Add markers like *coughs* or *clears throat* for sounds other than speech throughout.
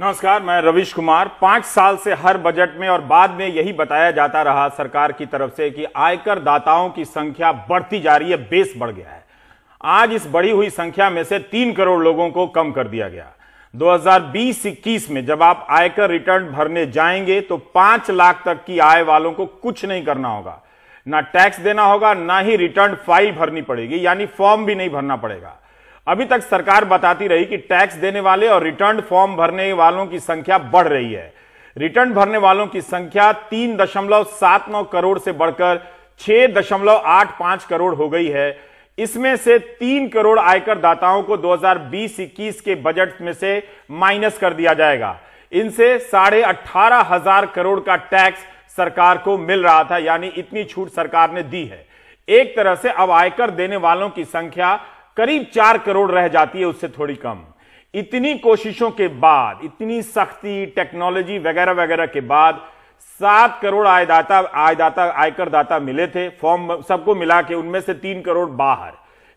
नमस्कार मैं रविश कुमार पांच साल से हर बजट में और बाद में यही बताया जाता रहा सरकार की तरफ से कि आयकर दाताओं की संख्या बढ़ती जा रही है बेस बढ़ गया है आज इस बढ़ी हुई संख्या में से तीन करोड़ लोगों को कम कर दिया गया 2020-21 में जब आप आयकर रिटर्न भरने जाएंगे तो पांच लाख तक की आय वालों को कुछ नहीं करना होगा ना टैक्स देना होगा ना ही रिटर्न फाइल भरनी पड़ेगी यानी फॉर्म भी नहीं भरना पड़ेगा अभी तक सरकार बताती रही कि टैक्स देने वाले और रिटर्न फॉर्म भरने वालों की संख्या बढ़ रही है रिटर्न भरने वालों की संख्या तीन दशमलव सात नौ करोड़ से बढ़कर छह दशमलव आठ पांच करोड़ हो गई है इसमें से तीन करोड़ आयकर दाताओं को 2020-21 के बजट में से माइनस कर दिया जाएगा इनसे साढ़े अठारह हजार करोड़ का टैक्स सरकार को मिल रहा था यानी इतनी छूट सरकार ने दी है एक तरह से अब आयकर देने वालों की संख्या करीब चार करोड़ रह जाती है उससे थोड़ी कम इतनी कोशिशों के बाद इतनी सख्ती टेक्नोलॉजी वगैरह वगैरह के बाद सात करोड़ आयदाता आयदाता आयकर दाता मिले थे फॉर्म सबको मिला के उनमें से तीन करोड़ बाहर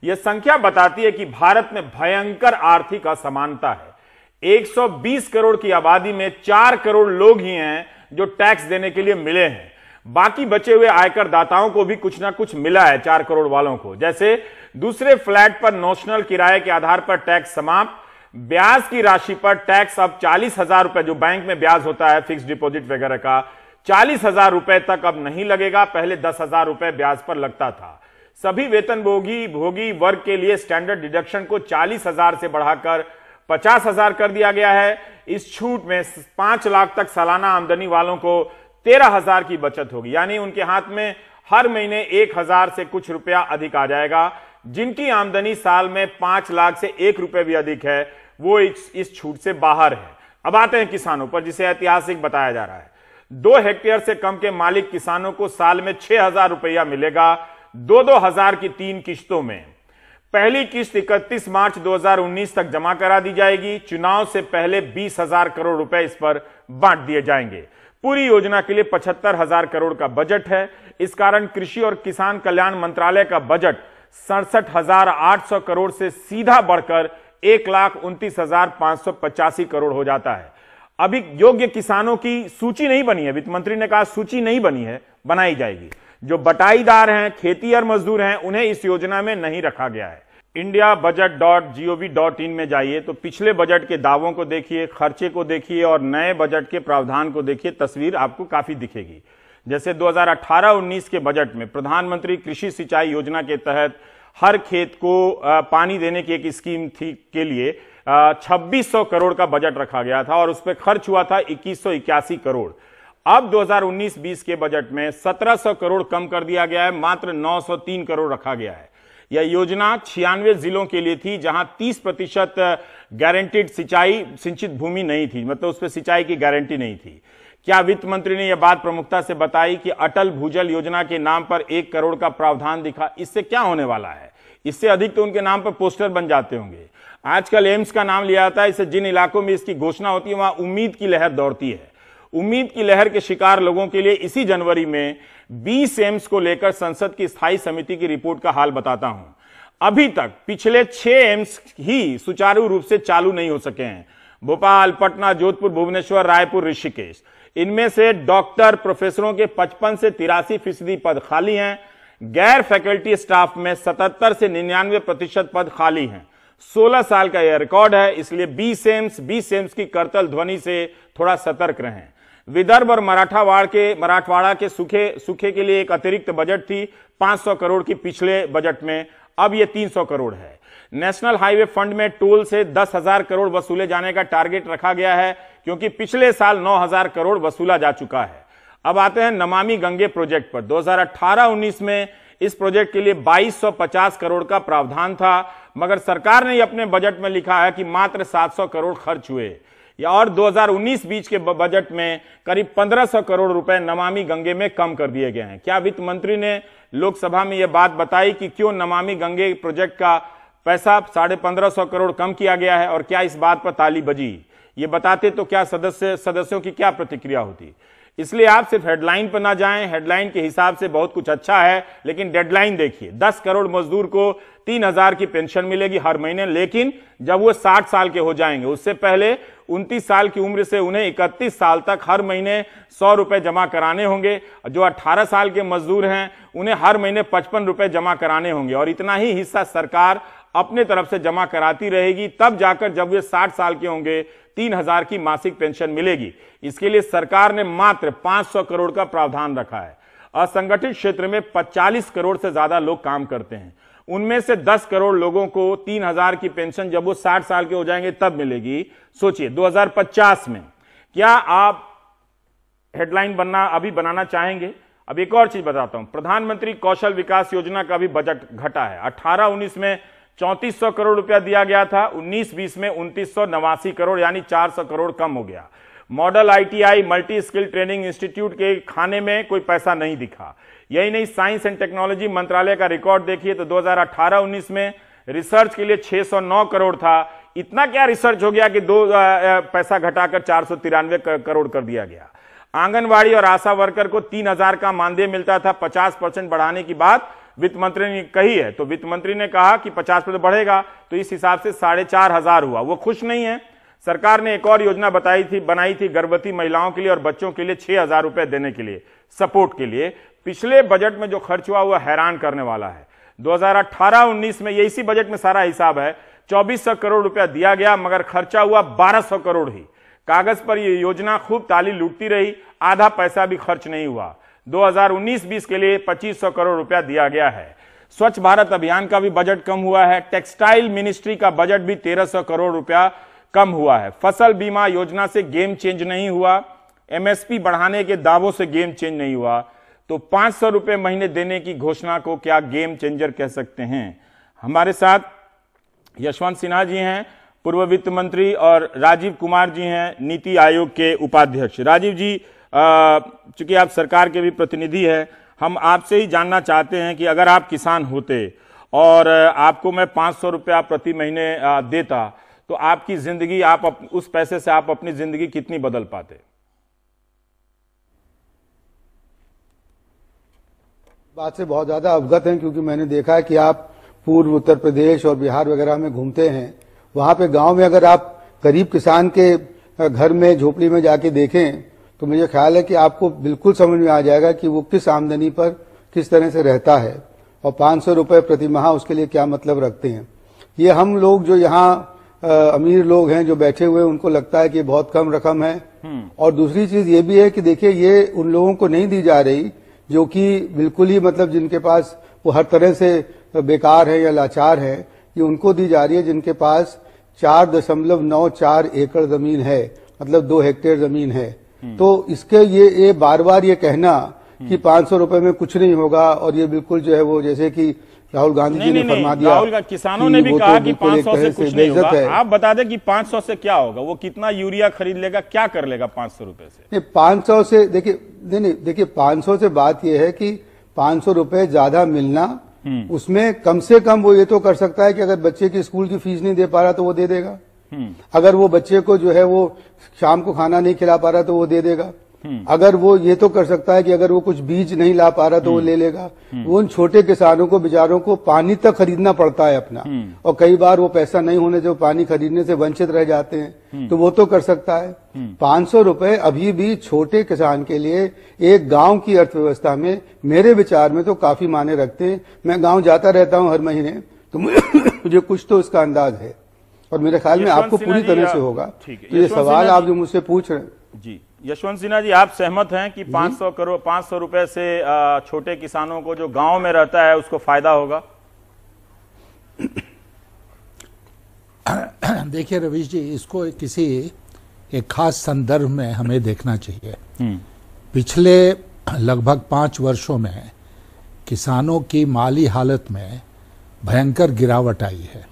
यह संख्या बताती है कि भारत में भयंकर आर्थिक असमानता है 120 करोड़ की आबादी में चार करोड़ लोग ही हैं जो टैक्स देने के लिए मिले हैं बाकी बचे हुए आयकर दाताओं को भी कुछ ना कुछ मिला है चार करोड़ वालों को जैसे दूसरे फ्लैट पर नोशनल किराए के आधार पर टैक्स समाप्त ब्याज की राशि पर टैक्स अब चालीस हजार रुपए जो बैंक में ब्याज होता है फिक्स डिपॉजिट वगैरह का चालीस हजार रुपए तक अब नहीं लगेगा पहले दस हजार रुपए ब्याज पर लगता था सभी वेतन भोगी भोगी वर्ग के लिए स्टैंडर्ड डिडक्शन को चालीस हजार से बढ़ाकर पचास हजार कर दिया गया है इस छूट में पांच लाख तक सालाना आमदनी वालों को तेरह हजार की बचत होगी यानी उनके हाथ में हर महीने एक हजार से कुछ रुपया अधिक आ जाएगा जिनकी आमदनी साल में पांच लाख से एक रुपए भी अधिक है वो इस, छूट से बाहर है अब आते हैं किसानों पर जिसे ऐतिहासिक बताया जा रहा है दो हेक्टेयर से कम के मालिक किसानों को साल में छह हजार रुपया मिलेगा दो दो हजार की तीन किश्तों में पहली किस्त इकतीस मार्च 2019 तक जमा करा दी जाएगी चुनाव से पहले बीस हजार करोड़ रुपए इस पर बांट दिए जाएंगे पूरी योजना के लिए पचहत्तर हजार करोड़ का बजट है इस कारण कृषि और किसान कल्याण मंत्रालय का बजट सड़सठ हजार आठ सौ करोड़ से सीधा बढ़कर एक लाख उनतीस हजार पांच सौ पचासी करोड़ हो जाता है अभी योग्य किसानों की सूची नहीं बनी है वित्त मंत्री ने कहा सूची नहीं बनी है बनाई जाएगी जो बटाईदार हैं खेती और मजदूर हैं उन्हें इस योजना में नहीं रखा गया है India budget dot gov dot in में जाइए तो पिछले बजट के दावों को देखिए खर्चे को देखिए और नए बजट के प्रावधान को देखिए तस्वीर आपको काफी दिखेगी जैसे 2018-19 के बजट में प्रधानमंत्री कृषि सिंचाई योजना के तहत हर खेत को पानी देने की एक स्कीम थी के लिए 2600 करोड़ का बजट रखा गया था और उस पर खर्च हुआ था इक्कीस करोड़ अब 2019-20 के बजट में 1700 करोड़ कम कर दिया गया है मात्र 903 करोड़ रखा गया है यह योजना छियानवे जिलों के लिए थी जहां 30 प्रतिशत गारंटीड सिंचाई सिंचित भूमि नहीं थी मतलब उस पर सिंचाई की गारंटी नहीं थी क्या वित्त मंत्री ने यह बात प्रमुखता से बताई कि अटल भूजल योजना के नाम पर एक करोड़ का प्रावधान दिखा इससे क्या होने वाला है इससे अधिक तो उनके नाम पर पोस्टर बन जाते होंगे आजकल एम्स का नाम लिया जाता है इसे जिन इलाकों में इसकी घोषणा होती है वहां उम्मीद की लहर दौड़ती है उम्मीद की लहर के शिकार लोगों के लिए इसी जनवरी में 20 एम्स को लेकर संसद की स्थायी समिति की रिपोर्ट का हाल बताता हूं अभी तक पिछले छह एम्स ही सुचारू रूप से चालू नहीं हो सके हैं भोपाल पटना जोधपुर भुवनेश्वर रायपुर ऋषिकेश इनमें से डॉक्टर प्रोफेसरों के 55 से तिरासी फीसदी पद खाली हैं गैर फैकल्टी स्टाफ में 77 से 99 प्रतिशत पद खाली हैं 16 साल का यह रिकॉर्ड है इसलिए बी सेम्स बी सेम्स की करतल ध्वनि से थोड़ा सतर्क रहें विदर्भ और मराठावाड़ के मराठवाड़ा के सूखे सूखे के लिए एक अतिरिक्त बजट थी 500 करोड़ की पिछले बजट में अब ये 300 करोड़ है नेशनल हाईवे फंड में टोल से दस हजार करोड़ वसूले जाने का टारगेट रखा गया है क्योंकि पिछले साल 9000 करोड़ वसूला जा चुका है अब आते हैं नमामि गंगे प्रोजेक्ट पर 2018-19 में इस प्रोजेक्ट के लिए 2250 करोड़ का प्रावधान था मगर सरकार ने अपने बजट में लिखा है कि मात्र 700 करोड़ खर्च हुए या और 2019 बीच के बजट में करीब 1500 करोड़ रुपए नमामि गंगे में कम कर दिए गए हैं क्या वित्त मंत्री ने लोकसभा में यह बात बताई कि क्यों नमामि गंगे प्रोजेक्ट का पैसा साढ़े पंद्रह सौ करोड़ कम किया गया है और क्या इस बात पर ताली बजी ये बताते तो क्या सदस्य सदस्यों की क्या प्रतिक्रिया होती इसलिए आप सिर्फ हेडलाइन पर ना जाएं हेडलाइन के हिसाब से बहुत कुछ अच्छा है लेकिन डेडलाइन देखिए 10 करोड़ मजदूर को 3000 की पेंशन मिलेगी हर महीने लेकिन जब वो 60 साल के हो जाएंगे उससे पहले 29 साल की उम्र से उन्हें 31 साल तक हर महीने सौ रुपए जमा कराने होंगे जो 18 साल के मजदूर हैं उन्हें हर महीने पचपन रुपए जमा कराने होंगे और इतना ही हिस्सा सरकार अपने तरफ से जमा कराती रहेगी तब जाकर जब वे 60 साल के होंगे तीन हजार की मासिक पेंशन मिलेगी इसके लिए सरकार ने मात्र 500 करोड़ का प्रावधान रखा है असंगठित क्षेत्र में 45 करोड़ से ज्यादा लोग काम करते हैं उनमें से 10 करोड़ लोगों को तीन हजार की पेंशन जब वो 60 साल के हो जाएंगे तब मिलेगी सोचिए 2050 में क्या आप हेडलाइन बनना अभी बनाना चाहेंगे अब एक और चीज बताता हूं प्रधानमंत्री कौशल विकास योजना का भी बजट घटा है 18 19 में चौंतीस सौ करोड़ रुपया दिया गया था उन्नीस बीस में उन्तीस सौ नवासी करोड़ यानी चार सौ करोड़ कम हो गया model ITI multi skill training institute के खाने में कोई पैसा नहीं दिखा यही नहीं साइंस एंड टेक्नोलॉजी मंत्रालय का रिकॉर्ड देखिए तो 2018-19 में रिसर्च के लिए 609 करोड़ था इतना क्या रिसर्च हो गया कि दो पैसा घटाकर चार करोड़ कर दिया गया आंगनवाड़ी और आशा वर्कर को 3000 का मानदेय मिलता था 50 परसेंट बढ़ाने की बात वित्त मंत्री ने कही है तो वित्त मंत्री ने कहा कि पचास प्रतिशत तो बढ़ेगा तो इस हिसाब से साढ़े चार हजार हुआ वो खुश नहीं है सरकार ने एक और योजना बताई थी बनाई थी गर्भवती महिलाओं के लिए और बच्चों के लिए छह हजार रुपए देने के लिए सपोर्ट के लिए पिछले बजट में जो खर्च हुआ वह हैरान करने वाला है 2018-19 में ये इसी बजट में सारा हिसाब है सौ करोड़ रुपया दिया गया मगर खर्चा हुआ सौ करोड़ ही कागज पर यह योजना खूब ताली लूटती रही आधा पैसा भी खर्च नहीं हुआ 2019-20 के लिए 2500 करोड़ रुपया दिया गया है स्वच्छ भारत अभियान का भी बजट कम हुआ है टेक्सटाइल मिनिस्ट्री का बजट भी 1300 करोड़ रुपया कम हुआ है फसल बीमा योजना से गेम चेंज नहीं हुआ एमएसपी बढ़ाने के दावों से गेम चेंज नहीं हुआ तो पांच सौ रुपए महीने देने की घोषणा को क्या गेम चेंजर कह सकते हैं हमारे साथ यशवंत सिन्हा जी हैं पूर्व वित्त मंत्री और राजीव कुमार जी हैं नीति आयोग के उपाध्यक्ष राजीव जी चूंकि आप सरकार के भी प्रतिनिधि हैं हम आपसे ही जानना चाहते हैं कि अगर आप किसान होते और आपको मैं पाँच सौ रुपया प्रति महीने देता तो आपकी जिंदगी आप उस पैसे से आप अपनी जिंदगी कितनी बदल पाते बात से बहुत ज्यादा अवगत हैं क्योंकि मैंने देखा है कि आप पूर्व उत्तर प्रदेश और बिहार वगैरह में घूमते हैं वहां पे गांव में अगर आप गरीब किसान के घर में झोपड़ी में जाके देखें तो मुझे ख्याल है कि आपको बिल्कुल समझ में आ जाएगा कि वो किस आमदनी पर किस तरह से रहता है और पाँच सौ रुपये प्रति माह उसके लिए क्या मतलब रखते हैं ये हम लोग जो यहाँ अमीर लोग हैं जो बैठे हुए उनको लगता है कि बहुत कम रकम है हम्म। और दूसरी चीज ये भी है कि देखिए ये उन लोगों को नहीं दी जा रही जो कि बिल्कुल ही मतलब जिनके पास वो हर तरह से बेकार है या लाचार है ये उनको दी जा रही है जिनके पास चार दशमलव नौ चार एकड़ जमीन है मतलब दो हेक्टेयर जमीन है हम्म। तो इसके ये ये बार बार ये कहना हम्म। कि पांच सौ रुपए में कुछ नहीं होगा और ये बिल्कुल जो है वो जैसे कि राहुल गांधी जी ने फरमा दिया राहुल किसानों ने भी तो कहा कि 500 से कुछ नहीं होगा आप बता दें कि 500 से क्या होगा वो कितना यूरिया खरीद लेगा क्या कर लेगा 500 रूपये से पांच सौ से देखिए नहीं नहीं देखिए पांच से बात यह है कि पांच रुपए ज्यादा मिलना हम्म। उसमें कम से कम वो ये तो कर सकता है कि अगर बच्चे की स्कूल की फीस नहीं दे पा रहा तो वो दे देगा हम्म। अगर वो बच्चे को जो है वो शाम को खाना नहीं खिला पा रहा तो वो दे देगा हम्म। अगर वो ये तो कर सकता है कि अगर वो कुछ बीज नहीं ला पा रहा तो वो हम्म। ले लेगा वो उन छोटे किसानों को बेचारों को पानी तक खरीदना पड़ता है अपना और कई बार वो पैसा नहीं होने से पानी खरीदने से वंचित रह जाते हैं तो वो तो कर सकता है पांच सौ रूपये अभी भी छोटे किसान के लिए एक गांव की अर्थव्यवस्था में मेरे विचार में तो काफी माने रखते हैं मैं गाँव जाता रहता हूँ हर महीने तो मुझे *coughs* कुछ तो इसका अंदाज है और मेरे ख्याल में आपको पूरी तरह से होगा तो ये सवाल आप जो मुझसे पूछ रहे हैं जी यशवंत सिन्हा जी आप सहमत हैं कि 500 करोड़ 500 रुपए से छोटे किसानों को जो गांव में रहता है उसको फायदा होगा *coughs* देखिए रवीश जी इसको किसी एक खास संदर्भ में हमें देखना चाहिए हम्म। पिछले लगभग पांच वर्षों में किसानों की माली हालत में भयंकर गिरावट आई है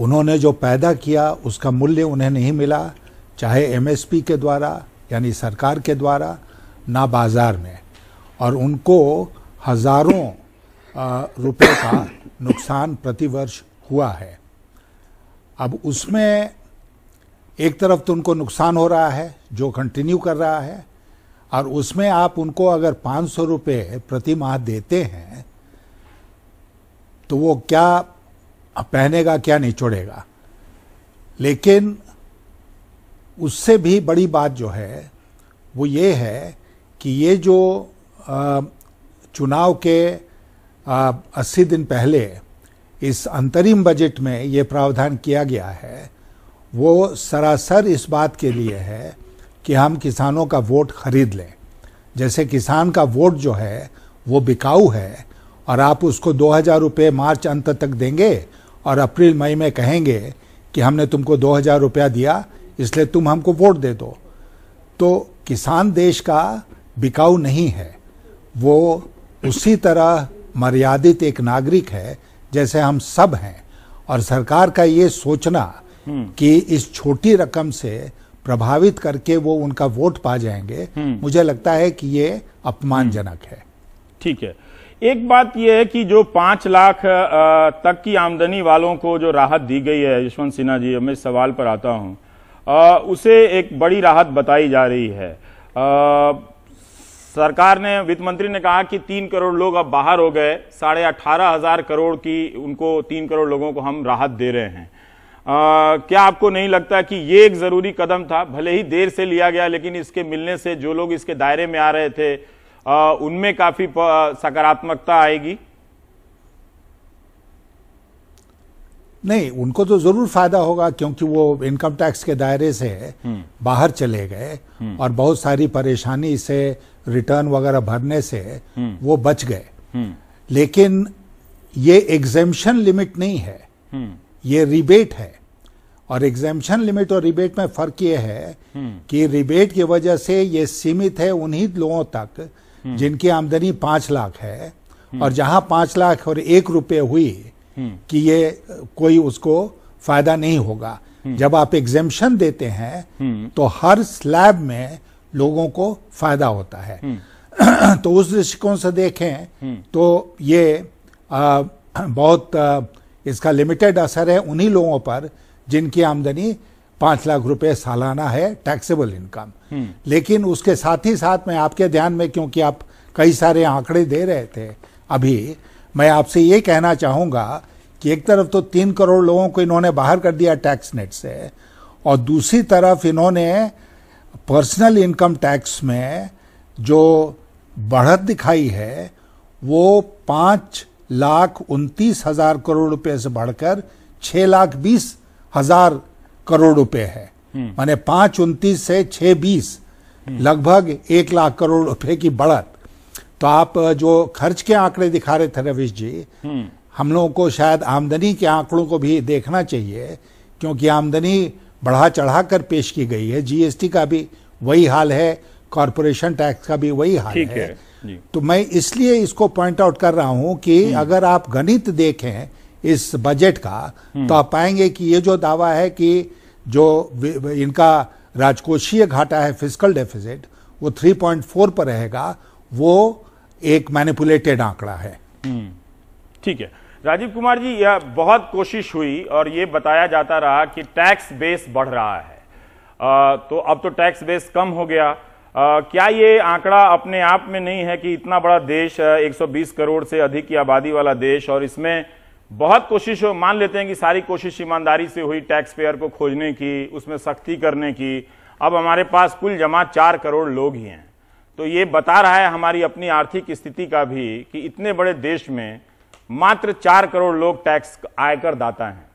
उन्होंने जो पैदा किया उसका मूल्य उन्हें नहीं मिला चाहे एमएसपी के द्वारा यानी सरकार के द्वारा ना बाजार में और उनको हजारों रुपए का नुकसान प्रतिवर्ष हुआ है अब उसमें एक तरफ तो उनको नुकसान हो रहा है जो कंटिन्यू कर रहा है और उसमें आप उनको अगर पाँच सौ रुपये प्रति माह देते हैं तो वो क्या अब पहनेगा क्या निचोड़ेगा लेकिन उससे भी बड़ी बात जो है वो ये है कि ये जो चुनाव के अस्सी दिन पहले इस अंतरिम बजट में ये प्रावधान किया गया है वो सरासर इस बात के लिए है कि हम किसानों का वोट खरीद लें जैसे किसान का वोट जो है वो बिकाऊ है और आप उसको दो हजार रुपये मार्च अंत तक देंगे और अप्रैल मई में कहेंगे कि हमने तुमको दो हजार रुपया दिया इसलिए तुम हमको वोट दे दो तो किसान देश का बिकाऊ नहीं है वो उसी तरह मर्यादित एक नागरिक है जैसे हम सब हैं और सरकार का ये सोचना हम्म। कि इस छोटी रकम से प्रभावित करके वो उनका वोट पा जाएंगे हम्म। मुझे लगता है कि ये अपमानजनक है ठीक है एक बात यह है कि जो पांच लाख तक की आमदनी वालों को जो राहत दी गई है यशवंत सिन्हा जी मैं सवाल पर आता हूं उसे एक बड़ी राहत बताई जा रही है आ, सरकार ने वित्त मंत्री ने कहा कि तीन करोड़ लोग अब बाहर हो गए साढ़े अठारह हजार करोड़ की उनको तीन करोड़ लोगों को हम राहत दे रहे हैं आ, क्या आपको नहीं लगता कि ये एक जरूरी कदम था भले ही देर से लिया गया लेकिन इसके मिलने से जो लोग इसके दायरे में आ रहे थे उनमें काफी सकारात्मकता आएगी नहीं उनको तो जरूर फायदा होगा क्योंकि वो इनकम टैक्स के दायरे से हम्म। बाहर चले गए हम्म। और बहुत सारी परेशानी से रिटर्न वगैरह भरने से हम्म। वो बच गए लेकिन ये एग्जेम्पन लिमिट नहीं है ये रिबेट है और एग्जेम्पन लिमिट और रिबेट में फर्क ये है कि रिबेट की वजह से ये सीमित है उन्हीं लोगों तक हम्म। जिनकी आमदनी पांच लाख है और हम्म। जहां पांच लाख और एक रुपये हुई हम्म। कि ये कोई उसको फायदा नहीं होगा जब आप एग्जेम्पन देते हैं तो हर स्लैब में लोगों को फायदा होता है *clears throat* तो उस दृष्टिकोण से देखें तो ये आ, बहुत आ, इसका लिमिटेड असर है उन्हीं लोगों पर जिनकी आमदनी पांच लाख रुपए सालाना है टैक्सेबल इनकम हम्म। लेकिन उसके साथ ही साथ मैं आपके ध्यान में क्योंकि आप कई सारे आंकड़े दे रहे थे अभी मैं आपसे ये कहना चाहूंगा कि एक तरफ तो तीन करोड़ लोगों को इन्होंने बाहर कर दिया टैक्स नेट से और दूसरी तरफ इन्होंने पर्सनल इनकम टैक्स में जो बढ़त दिखाई है वो पांच लाख उनतीस हजार करोड़ रुपए से बढ़कर छह लाख बीस हजार करोड़ रुपए है हम्म। माने पांच उन्तीस से छह बीस हम्म। लगभग एक लाख करोड़ रुपए की बढ़त तो आप जो खर्च के आंकड़े दिखा रहे थे रविश जी हम्म। हम लोगों को शायद आमदनी के आंकड़ों को भी देखना चाहिए क्योंकि आमदनी बढ़ा चढ़ा कर पेश की गई है जीएसटी का भी वही हाल है कॉरपोरेशन टैक्स का भी वही हाल है, है तो मैं इसलिए इसको पॉइंट आउट कर रहा हूं कि अगर आप गणित देखें इस बजट का हम्म। तो आप पाएंगे कि ये जो दावा है कि जो इनका राजकोषीय घाटा है फिजिकल डेफिजिट वो 3.4 पर रहेगा वो एक मैनिपुलेटेड आंकड़ा है हम्म। ठीक है राजीव कुमार जी यह बहुत कोशिश हुई और ये बताया जाता रहा कि टैक्स बेस बढ़ रहा है आ, तो अब तो टैक्स बेस कम हो गया आ, क्या ये आंकड़ा अपने आप में नहीं है कि इतना बड़ा देश 120 करोड़ से अधिक की आबादी वाला देश और इसमें बहुत कोशिश हो मान लेते हैं कि सारी कोशिश ईमानदारी से हुई टैक्स पेयर को खोजने की उसमें सख्ती करने की अब हमारे पास कुल जमा चार करोड़ लोग ही हैं तो ये बता रहा है हमारी अपनी आर्थिक स्थिति का भी कि इतने बड़े देश में मात्र चार करोड़ लोग टैक्स आयकर दाता हैं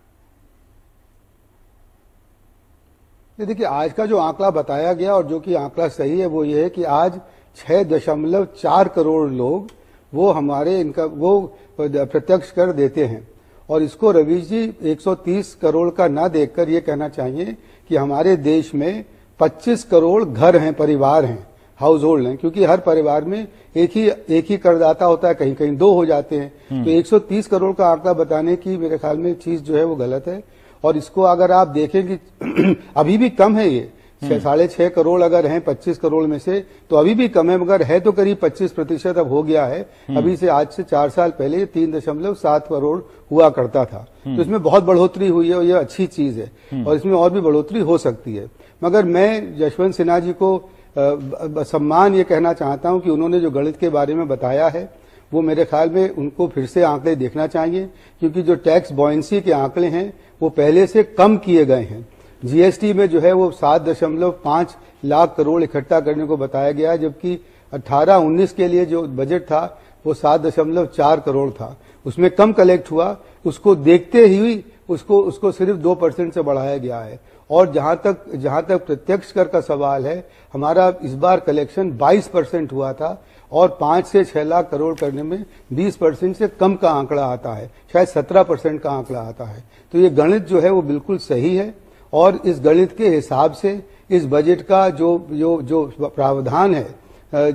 ये देखिए आज का जो आंकड़ा बताया गया और जो कि आंकड़ा सही है वो ये है कि आज छह दशमलव चार करोड़ लोग वो हमारे इनका वो प्रत्यक्ष कर देते हैं और इसको रवीश जी 130 करोड़ का ना देखकर ये कहना चाहिए कि हमारे देश में 25 करोड़ घर हैं परिवार हैं हाउस होल्ड हैं क्योंकि हर परिवार में एक ही एक ही करदाता होता है कहीं कहीं दो हो जाते हैं हम्म। तो 130 करोड़ का आंकड़ा बताने की मेरे ख्याल में चीज जो है वो गलत है और इसको अगर आप देखें कि *clears throat* अभी भी कम है ये साढ़े छह करोड़ अगर है पच्चीस करोड़ में से तो अभी भी कम है मगर है तो करीब पच्चीस प्रतिशत अब हो गया है हम्म। अभी से आज से चार साल पहले तीन दशमलव सात करोड़ हुआ करता था तो हम्म। इसमें बहुत बढ़ोतरी हुई है और यह अच्छी चीज है हम्म। और इसमें और भी बढ़ोतरी हो सकती है मगर मैं यशवंत सिन्हा जी को सम्मान ये कहना चाहता हूं कि उन्होंने जो गणित के बारे में बताया है वो मेरे ख्याल में उनको फिर से आंकड़े देखना चाहिए क्योंकि जो टैक्स बॉयसी के आंकड़े हैं वो पहले से कम किए गए हैं जीएसटी में जो है वो सात दशमलव पांच लाख करोड़ इकट्ठा करने को बताया गया है जबकि 18-19 के लिए जो बजट था वो सात दशमलव चार करोड़ था उसमें कम कलेक्ट हुआ उसको देखते ही उसको उसको सिर्फ दो परसेंट से बढ़ाया गया है और जहां तक जहां तक प्रत्यक्ष कर का सवाल है हमारा इस बार कलेक्शन 22 परसेंट हुआ था और पांच से छह लाख करोड़ करने में 20 परसेंट से कम का आंकड़ा आता है शायद 17 परसेंट का आंकड़ा आता है तो ये गणित जो है वो बिल्कुल सही है और इस गणित के हिसाब से इस बजट का जो जो जो प्रावधान है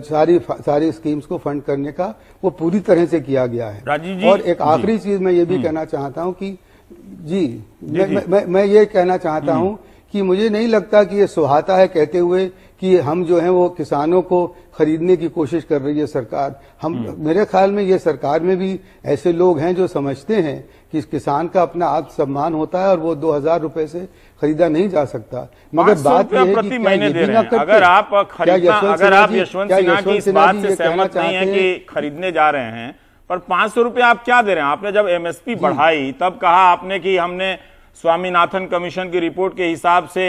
सारी सारी स्कीम्स को फंड करने का वो पूरी तरह से किया गया है राजीव जी और एक आखिरी चीज मैं ये भी हम्म। कहना चाहता हूँ कि जी, जी, मैं, जी। मैं, मैं, मैं ये कहना चाहता हूँ हम्म। कि मुझे नहीं लगता कि ये सुहाता है कहते हुए कि हम जो है वो किसानों को खरीदने की कोशिश कर रही है सरकार हम हम्म। मेरे ख्याल में ये सरकार में भी ऐसे लोग हैं जो समझते हैं कि इस किसान का अपना आत्म सम्मान होता है और वो दो हजार रूपए से खरीदा नहीं जा सकता मगर बात यह है कि महीने दे रहे हैं अगर आप खरीदना अगर आप यशवंत सिन्हा की इस बात से सहमत नहीं है कि खरीदने जा रहे हैं पर पांच सौ रुपये आप क्या दे रहे हैं आपने जब एमएसपी बढ़ाई तब कहा आपने कि हमने स्वामीनाथन कमीशन की रिपोर्ट के हिसाब से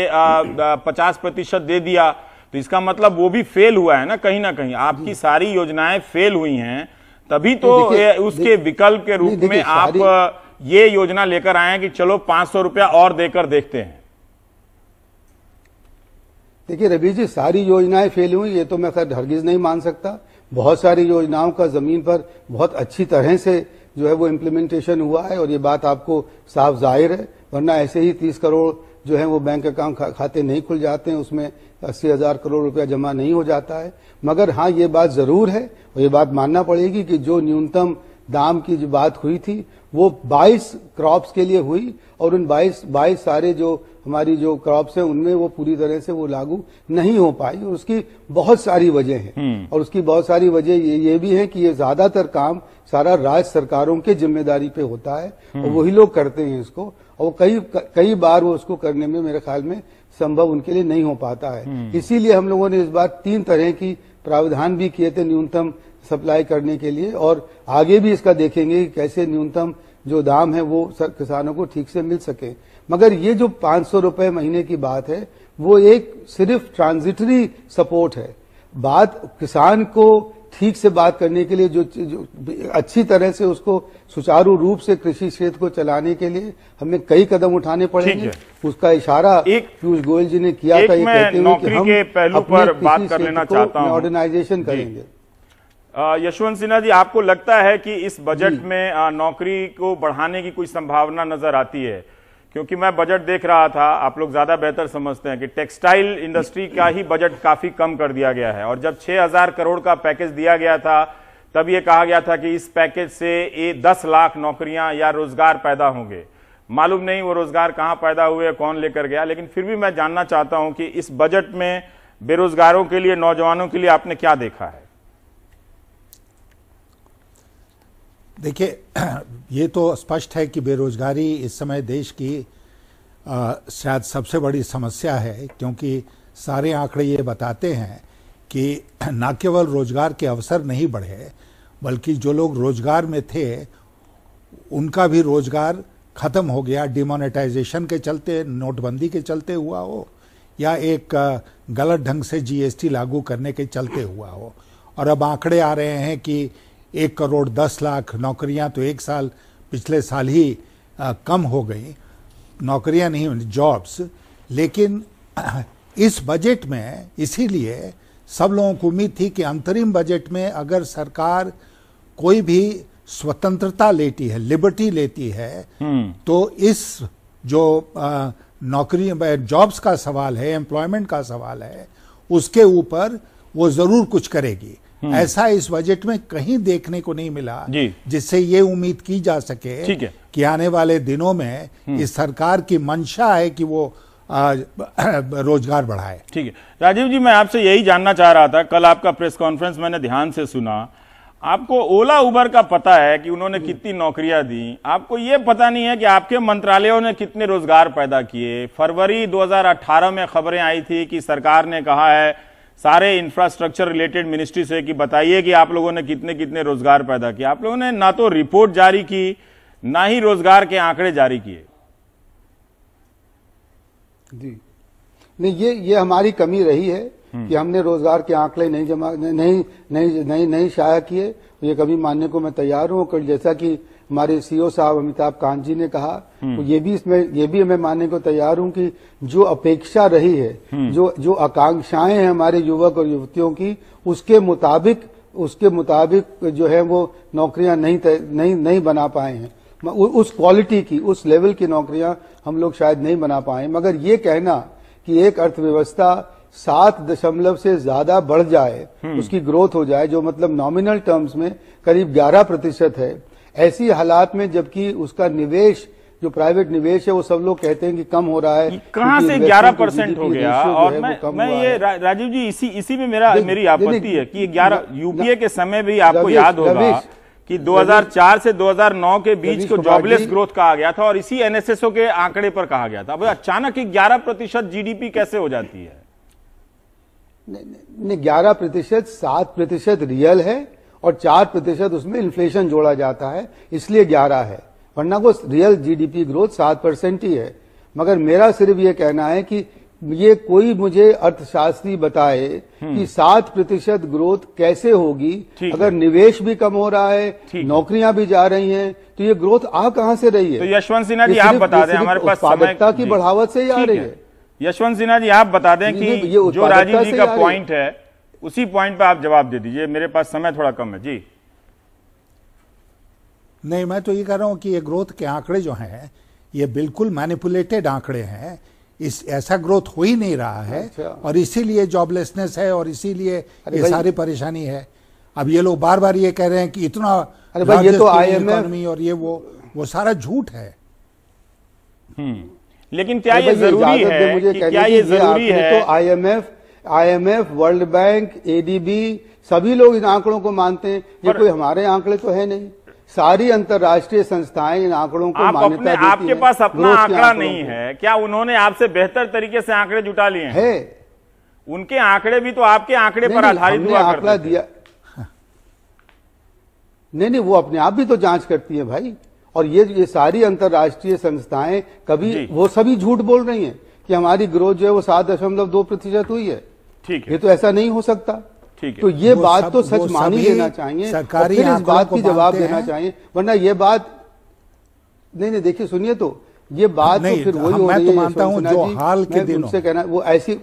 पचास प्रतिशत दे दिया तो इसका मतलब वो भी फेल हुआ है ना कहीं ना कहीं आपकी सारी योजनाएं फेल हुई हैं तभी तो उसके विकल्प के रूप में आप ये योजना लेकर आए कि चलो पांच सौ रुपया और देकर देखते हैं देखिए रवि जी सारी योजनाएं फेल हुई ये तो मैं खैर हरगिज नहीं मान सकता बहुत सारी योजनाओं का जमीन पर बहुत अच्छी तरह से जो है वो इम्प्लीमेंटेशन हुआ है और ये बात आपको साफ जाहिर है वरना ऐसे ही तीस करोड़ जो है वो बैंक अकाउंट खा, खाते नहीं खुल जाते हैं उसमें अस्सी हजार करोड़ रुपया जमा नहीं हो जाता है मगर हाँ ये बात जरूर है और ये बात मानना पड़ेगी कि जो न्यूनतम दाम की जो बात हुई थी वो 22 क्रॉप्स के लिए हुई और उन 22 22 सारे जो हमारी जो क्रॉप्स हैं उनमें वो पूरी तरह से वो लागू नहीं हो पाई और उसकी बहुत सारी वजह हैं हम्म। और उसकी बहुत सारी वजह ये ये भी है कि ये ज्यादातर काम सारा राज्य सरकारों के जिम्मेदारी पे होता है और हम्म। वही लोग करते हैं इसको और कई कई बार वो उसको करने में मेरे ख्याल में संभव उनके लिए नहीं हो पाता है हम्म। इसीलिए हम लोगों ने इस बार तीन तरह की प्रावधान भी किए थे न्यूनतम सप्लाई करने के लिए और आगे भी इसका देखेंगे कि कैसे न्यूनतम जो दाम है वो किसानों को ठीक से मिल सके मगर ये जो पांच सौ रुपए महीने की बात है वो एक सिर्फ ट्रांजिटरी सपोर्ट है बात किसान को ठीक से बात करने के लिए जो, जो अच्छी तरह से उसको सुचारू रूप से कृषि क्षेत्र को चलाने के लिए हमें कई कदम उठाने पड़ेंगे उसका इशारा एक पीयूष गोयल जी ने किया था ये कहते हुए कि हम पहलू पर बात कर लेना चाहता हूं ऑर्गेनाइजेशन करेंगे यशवंत सिन्हा जी आपको लगता है कि इस बजट में नौकरी को बढ़ाने की कोई संभावना नजर आती है क्योंकि मैं बजट देख रहा था आप लोग ज्यादा बेहतर समझते हैं कि टेक्सटाइल इंडस्ट्री का ही बजट काफी कम कर दिया गया है और जब 6000 करोड़ का पैकेज दिया गया था तब ये कहा गया था कि इस पैकेज से ये 10 लाख नौकरियां या रोजगार पैदा होंगे मालूम नहीं वो रोजगार कहां पैदा हुए कौन लेकर गया लेकिन फिर भी मैं जानना चाहता हूं कि इस बजट में बेरोजगारों के लिए नौजवानों के लिए आपने क्या देखा है देखिए *clears throat* ये तो स्पष्ट है कि बेरोजगारी इस समय देश की आ, शायद सबसे बड़ी समस्या है क्योंकि सारे आंकड़े ये बताते हैं कि *clears throat* न केवल रोजगार के अवसर नहीं बढ़े बल्कि जो लोग रोजगार में थे उनका भी रोजगार खत्म हो गया डिमोनेटाइजेशन के चलते नोटबंदी के चलते हुआ हो या एक गलत ढंग से जीएसटी लागू करने के चलते हुआ हो और अब आंकड़े आ रहे हैं कि एक करोड़ दस लाख नौकरियां तो एक साल पिछले साल ही आ, कम हो गई नौकरियां नहीं जॉब्स लेकिन *clears throat* इस बजट में इसीलिए सब लोगों को उम्मीद थी कि अंतरिम बजट में अगर सरकार कोई भी स्वतंत्रता लेती है लिबर्टी लेती है हम्म। तो इस जो नौकरी जॉब्स का सवाल है एम्प्लॉयमेंट का सवाल है उसके ऊपर वो ज़रूर कुछ करेगी हम्म। ऐसा इस बजट में कहीं देखने को नहीं मिला जिससे ये उम्मीद की जा सके ठीक है कि आने वाले दिनों में हम्म। इस सरकार की मंशा है कि वो आज *coughs* रोजगार बढ़ाए ठीक है राजीव जी मैं आपसे यही जानना चाह रहा था कल आपका प्रेस कॉन्फ्रेंस मैंने ध्यान से सुना आपको ओला उबर का पता है कि उन्होंने हम्म। कितनी नौकरियां दी आपको ये पता नहीं है कि आपके मंत्रालयों ने कितने रोजगार पैदा किए फरवरी 2018 में खबरें आई थी कि सरकार ने कहा है सारे इंफ्रास्ट्रक्चर रिलेटेड मिनिस्ट्री से कि बताइए कि आप लोगों ने कितने कितने रोजगार पैदा किए आप लोगों ने ना तो रिपोर्ट जारी की ना ही रोजगार के आंकड़े जारी किए जी नहीं ये ये हमारी कमी रही है हम्म। कि हमने रोजगार के आंकड़े नहीं जमा नहीं नहीं नहीं नहीं शाया किए तो ये कमी मानने को मैं तैयार हूँ जैसा कि हमारे सीओ साहब अमिताभ कांत जी ने कहा तो ये भी इसमें ये भी मैं मानने को तैयार हूं कि जो अपेक्षा रही है हम्म। जो जो आकांक्षाएं हैं हमारे युवक और युवतियों की उसके मुताबिक उसके मुताबिक जो है वो नौकरियां नहीं नहीं नहीं बना पाए हैं उस क्वालिटी की उस लेवल की नौकरियां हम लोग शायद नहीं बना पाए मगर ये कहना कि एक अर्थव्यवस्था सात दशमलव से ज्यादा बढ़ जाए हम्म। उसकी ग्रोथ हो जाए जो मतलब नॉमिनल टर्म्स में करीब ग्यारह प्रतिशत है ऐसी हालात में जबकि उसका निवेश जो प्राइवेट निवेश है वो सब लोग कहते हैं कि कम हो रहा है कहां से 11 परसेंट हो गया और मैं मैं ये रा, राजीव जी इसी इसी में मेरा मेरी आपत्ति है कि 11 यूपीए के समय भी आपको याद होगा कि 2004 से 2009 के बीच को जॉबलेस ग्रोथ कहा गया था और इसी एनएसएसओ के आंकड़े पर कहा गया था अब अचानक ही 11 प्रतिशत जीडीपी कैसे हो जाती है नहीं ग्यारह प्रतिशत सात प्रतिशत रियल है और चार प्रतिशत उसमें इन्फ्लेशन जोड़ा जाता है इसलिए ग्यारह है वरना वो रियल जीडीपी ग्रोथ सात परसेंट ही है मगर मेरा सिर्फ ये कहना है कि ये कोई मुझे अर्थशास्त्री बताए हम्म। कि सात प्रतिशत ग्रोथ कैसे होगी अगर निवेश भी कम हो रहा है नौकरियां भी जा रही हैं तो ये ग्रोथ आ कहां से रही है तो यशवंत सिन्हा जी आप बता दें हमारे पास उत्पादकता की बढ़ावत से ही आ रही है यशवंत सिन्हा जी आप बता दें कि जो राजीव जी का पॉइंट है उसी पॉइंट पर आप जवाब दे दीजिए मेरे पास समय थोड़ा कम है जी नहीं मैं तो ये कह रहा हूँ कि ये ग्रोथ के आंकड़े जो हैं ये बिल्कुल मैनिपुलेटेड आंकड़े हैं इस ऐसा ग्रोथ हो ही नहीं रहा है अच्छा। और इसीलिए जॉबलेसनेस है और इसीलिए ये सारी परेशानी है अब ये लोग बार बार ये कह रहे हैं कि इतना अरे भाई ये तो आईएमएफ और ये वो वो सारा झूठ है हम्म। लेकिन क्या ये जरूरी है मुझे क्या ये जरूरी है तो IMF IMF, world bank ADB सभी लोग इन आंकड़ों को मानते हैं ये कोई हमारे आंकड़े तो है नहीं सारी अंतर्राष्ट्रीय संस्थाएं इन आंकड़ों को आप अपने, देती आपके पास अपना आंकड़ा नहीं है क्या उन्होंने आपसे बेहतर तरीके से आंकड़े जुटा लिए है उनके आंकड़े भी तो आपके आंकड़े पर आधारित आंकड़ा दिया नहीं नहीं वो अपने आप भी तो जांच करती है भाई और ये ये सारी अंतर्राष्ट्रीय संस्थाएं कभी वो सभी झूठ बोल रही हैं कि हमारी ग्रोथ जो है वो सात दशमलव दो प्रतिशत हुई है ठीक है ये तो ऐसा नहीं हो सकता ठीक है तो ये बात तो सच मानी लेना चाहिए सरकारी फिर इस बात की जवाब देना चाहिए वरना ये बात नहीं नहीं देखिए सुनिए तो ये बात तो फिर वही हाँ, हो रही तो है मानता हूँ हाल के दिनों से कहना वो ऐसी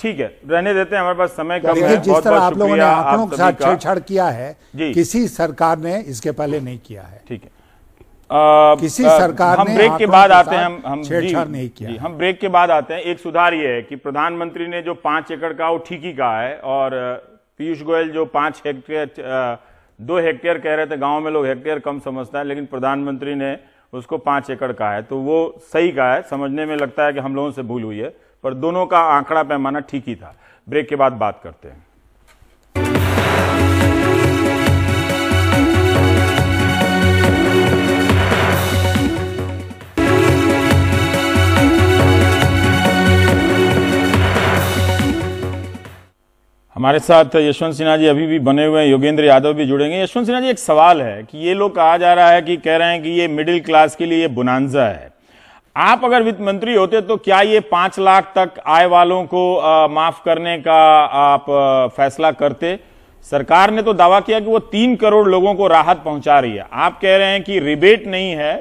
ठीक है रहने देते हैं हमारे पास समय कम है जिस तरह आप लोगों ने आंकड़ों के साथ छेड़छाड़ किया है किसी सरकार ने इसके पहले नहीं किया है ठीक है आ, किसी आ, सरकार हम ब्रेक के बाद आते हैं हम हम जी, नहीं किया जी, हम ब्रेक के बाद आते हैं एक सुधार ये है कि प्रधानमंत्री ने जो पांच एकड़ का वो ठीक ही कहा है और पीयूष गोयल जो पांच हेक्टेयर दो हेक्टेयर कह रहे थे गांव में लोग हेक्टेयर कम समझता है लेकिन प्रधानमंत्री ने उसको पांच एकड़ कहा है तो वो सही कहा है समझने में लगता है कि हम लोगों से भूल हुई है पर दोनों का आंकड़ा पैमाना ठीक ही था ब्रेक के बाद बात करते हैं हमारे साथ यशवंत सिन्हा जी अभी भी बने हुए हैं योगेंद्र यादव भी जुड़ेंगे यशवंत सिन्हा जी एक सवाल है कि ये लोग कहा जा रहा है कि कह रहे हैं कि ये मिडिल क्लास के लिए ये बुनानजा है आप अगर वित्त मंत्री होते तो क्या ये पांच लाख तक आय वालों को आ, माफ करने का आप आ, फैसला करते सरकार ने तो दावा किया कि वो तीन करोड़ लोगों को राहत पहुंचा रही है आप कह रहे हैं कि रिबेट नहीं है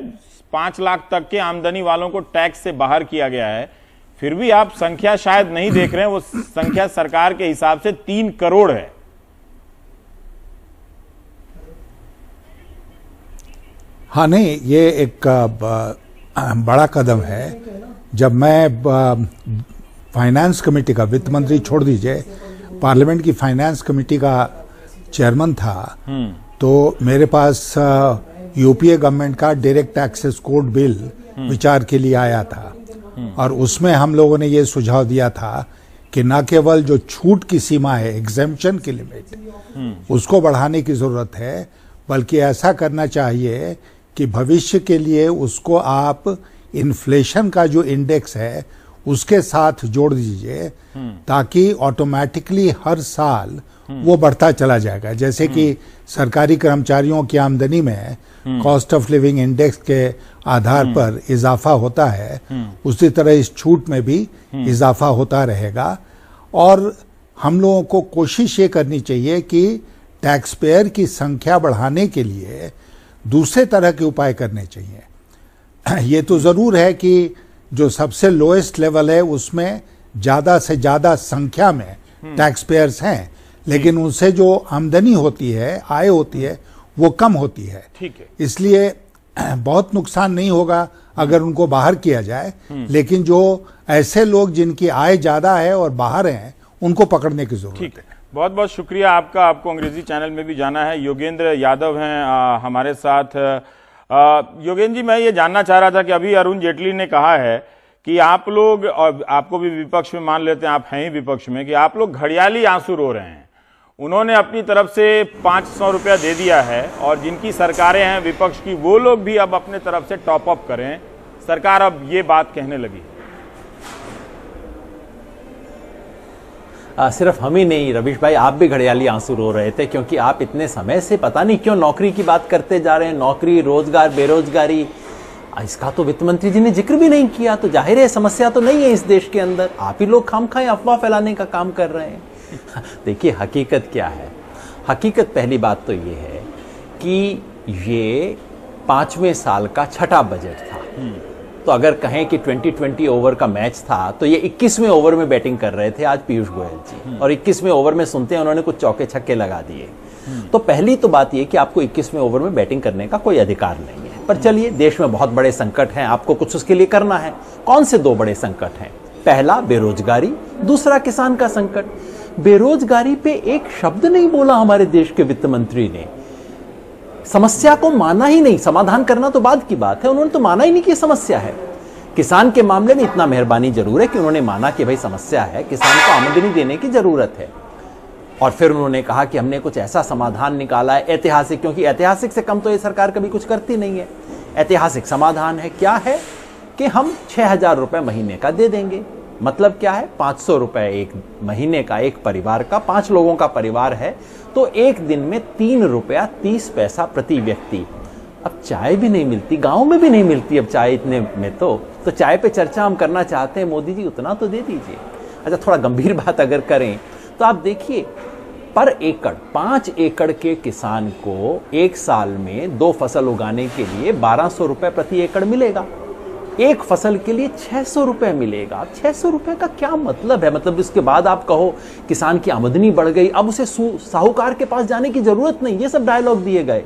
पांच लाख तक के आमदनी वालों को टैक्स से बाहर किया गया है फिर भी आप संख्या शायद नहीं देख रहे हैं वो संख्या सरकार के हिसाब से तीन करोड़ है हाँ नहीं ये एक बड़ा कदम है जब मैं फाइनेंस कमेटी का वित्त मंत्री छोड़ दीजिए पार्लियामेंट की फाइनेंस कमेटी का चेयरमैन था हम्म। तो मेरे पास यूपीए गवर्नमेंट का डायरेक्ट एक्सेस कोड बिल हम्म। विचार के लिए आया था और उसमें हम लोगों ने यह सुझाव दिया था कि न केवल जो छूट की सीमा है एग्जेम्पन की लिमिट उसको बढ़ाने की ज़रूरत है बल्कि ऐसा करना चाहिए कि भविष्य के लिए उसको आप इन्फ्लेशन का जो इंडेक्स है उसके साथ जोड़ दीजिए ताकि ऑटोमेटिकली हर साल वो बढ़ता चला जाएगा जैसे कि सरकारी कर्मचारियों की आमदनी में कॉस्ट ऑफ लिविंग इंडेक्स के आधार हम्म। पर इजाफा होता है हम्म। उसी तरह इस छूट में भी हम्म। इजाफा होता रहेगा और हम लोगों को कोशिश ये करनी चाहिए कि टैक्स पेयर की संख्या बढ़ाने के लिए दूसरे तरह के उपाय करने चाहिए *clears throat* ये तो ज़रूर है कि जो सबसे लोएस्ट लेवल है उसमें ज़्यादा से ज़्यादा संख्या में टैक्स पेयर्स हैं लेकिन उनसे जो आमदनी होती है आय होती है वो कम होती है ठीक है इसलिए *clears throat* बहुत नुकसान नहीं होगा अगर हम्म। उनको बाहर किया जाए हम्म। लेकिन जो ऐसे लोग जिनकी आय ज्यादा है और बाहर हैं उनको पकड़ने की जरूरत है बहुत बहुत शुक्रिया आपका आपको अंग्रेजी चैनल में भी जाना है योगेंद्र यादव हैं आ, हमारे साथ योगेंद्र जी मैं ये जानना चाह रहा था कि अभी अरुण जेटली ने कहा है कि आप लोग और आपको भी विपक्ष में मान लेते हैं आप हैं ही विपक्ष में कि आप लोग घड़ियाली आंसू रो रहे हैं उन्होंने अपनी तरफ से पाँच सौ रुपया दे दिया है और जिनकी सरकारें हैं विपक्ष की वो लोग भी अब अपने तरफ से टॉप अप करें सरकार अब ये बात कहने लगी आ, सिर्फ हम ही नहीं रविश भाई आप भी घड़ियाली आंसू रो रहे थे क्योंकि आप इतने समय से पता नहीं क्यों नौकरी की बात करते जा रहे हैं नौकरी रोजगार बेरोजगारी इसका तो वित्त मंत्री जी ने जिक्र भी नहीं किया तो जाहिर है समस्या तो नहीं है इस देश के अंदर आप ही लोग खाम खाए अफवाह फैलाने का काम कर रहे हैं *laughs* देखिए हकीकत क्या है हकीकत पहली बात तो ये है कि ये पाँचवें साल का छठा बजट था हम्म। तो अगर कहें कि 2020 ओवर का मैच था तो ये 21वें ओवर में बैटिंग कर रहे थे आज पीयूष गोयल जी हम्म। और 21वें ओवर में सुनते हैं उन्होंने कुछ चौके छक्के लगा दिए हम्म। तो पहली तो बात ये कि आपको 21वें ओवर में बैटिंग करने का कोई अधिकार नहीं है पर चलिए देश में बहुत बड़े संकट हैं आपको कुछ उसके लिए करना है कौन से दो बड़े संकट हैं पहला बेरोजगारी दूसरा किसान का संकट बेरोजगारी पे एक शब्द नहीं बोला हमारे देश के वित्त मंत्री ने समस्या को माना ही नहीं समाधान करना तो बाद की बात है उन्होंने तो माना ही नहीं कि समस्या है किसान के मामले में इतना मेहरबानी जरूर है कि उन्होंने माना कि भाई समस्या है किसान को आमदनी देने की जरूरत है और फिर उन्होंने कहा कि हमने कुछ ऐसा समाधान निकाला है ऐतिहासिक क्योंकि ऐतिहासिक से कम तो ये सरकार कभी कुछ करती नहीं है ऐतिहासिक समाधान है क्या है कि हम छह हजार रुपए महीने का दे देंगे मतलब क्या है पाँच सौ रुपए एक महीने का एक परिवार का पाँच लोगों का परिवार है तो एक दिन में तीन रुपया तीस पैसा प्रति व्यक्ति अब चाय भी नहीं मिलती गांव में भी नहीं मिलती अब चाय इतने में तो तो चाय पे चर्चा हम करना चाहते हैं मोदी जी उतना तो दे दीजिए अच्छा थोड़ा गंभीर बात अगर करें तो आप देखिए पर एकड़ पाँच एकड़ के किसान को एक साल में दो फसल उगाने के लिए बारह सौ रुपए प्रति एकड़ मिलेगा एक फसल के लिए छह सौ रुपये मिलेगा छह सौ रुपये का क्या मतलब है मतलब इसके बाद आप कहो किसान की आमदनी बढ़ गई अब उसे साहूकार के पास जाने की ज़रूरत नहीं ये सब डायलॉग दिए गए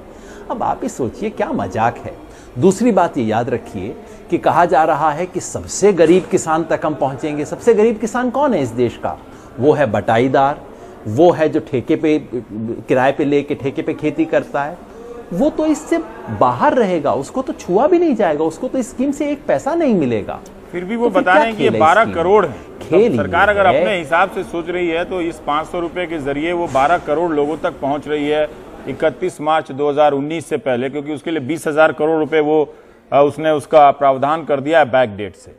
अब आप ही सोचिए क्या मजाक है दूसरी बात ये याद रखिए कि कहा जा रहा है कि सबसे गरीब किसान तक हम पहुंचेंगे सबसे गरीब किसान कौन है इस देश का वो है बटाईदार वो है जो ठेके पे किराए पे लेके ठेके पे खेती करता है वो तो इससे बाहर रहेगा उसको तो छुआ भी नहीं जाएगा उसको तो स्कीम से एक पैसा नहीं मिलेगा फिर भी वो तो बता रहे हैं कि ये बारह करोड़ है खेल सरकार अगर अपने हिसाब से सोच रही है तो इस पाँच सौ रुपए के जरिए वो बारह करोड़ लोगों तक पहुंच रही है इकतीस मार्च 2019 से पहले क्योंकि उसके लिए बीस हजार करोड़ रुपए वो उसने उसका प्रावधान कर दिया है बैक डेट से